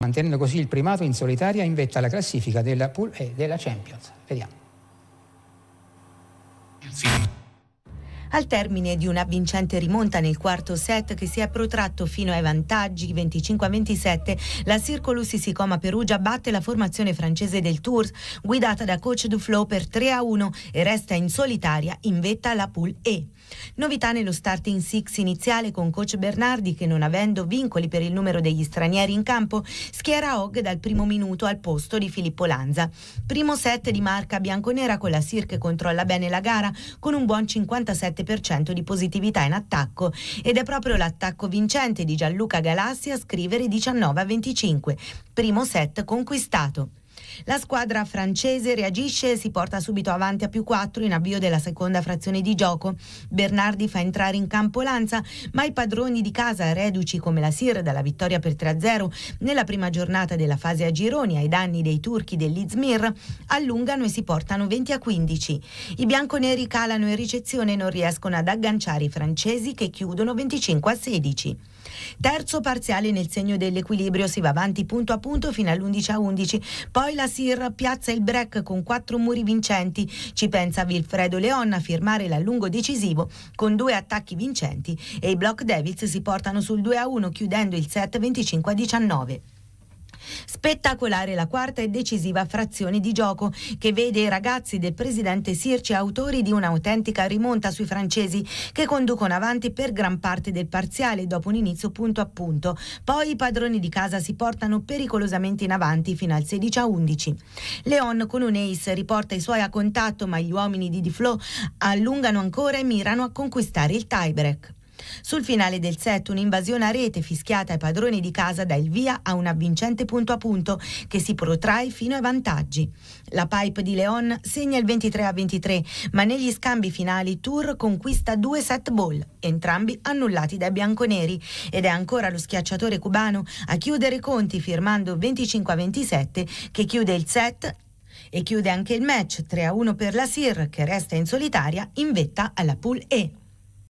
mantenendo così il primato in solitaria in vetta alla classifica della Pool e della Champions. Vediamo. Sì al termine di una vincente rimonta nel quarto set che si è protratto fino ai vantaggi 25-27, la Circolus Sicoma Perugia batte la formazione francese del Tours, guidata da coach Duflo per 3-1 e resta in solitaria in vetta alla Pool E. Novità nello starting six iniziale con coach Bernardi che non avendo vincoli per il numero degli stranieri in campo schiera Og dal primo minuto al posto di Filippo Lanza. Primo set di marca bianconera con la Sir che controlla bene la gara con un buon 57 7% di positività in attacco ed è proprio l'attacco vincente di Gianluca Galassi a scrivere 19 a 25, primo set conquistato. La squadra francese reagisce e si porta subito avanti a più 4 in avvio della seconda frazione di gioco. Bernardi fa entrare in campo Lanza, ma i padroni di casa, reduci come la Sir dalla vittoria per 3-0 nella prima giornata della fase a gironi ai danni dei turchi dell'Izmir, allungano e si portano 20 a 15. I bianconeri calano in ricezione e non riescono ad agganciare i francesi che chiudono 25 a 16. Terzo parziale nel segno dell'equilibrio, si va avanti punto a punto fino all'11 a 11, poi poi la Sir piazza il break con quattro muri vincenti. Ci pensa Vilfredo Leon a firmare l'allungo decisivo con due attacchi vincenti e i Block Devils si portano sul 2-1 chiudendo il set 25-19. Spettacolare la quarta e decisiva frazione di gioco che vede i ragazzi del presidente Sirci autori di un'autentica rimonta sui francesi che conducono avanti per gran parte del parziale dopo un inizio punto a punto. Poi i padroni di casa si portano pericolosamente in avanti fino al 16 a 11. Leon con un ace riporta i suoi a contatto ma gli uomini di Di Flo allungano ancora e mirano a conquistare il tiebreak. Sul finale del set un'invasione a rete fischiata ai padroni di casa dà il via a un avvincente punto a punto che si protrae fino ai vantaggi. La pipe di Leon segna il 23 a 23, ma negli scambi finali Tour conquista due set ball, entrambi annullati dai bianconeri, ed è ancora lo schiacciatore cubano a chiudere i conti firmando 25 a 27 che chiude il set e chiude anche il match 3 a 1 per la Sir che resta in solitaria in vetta alla Pool E.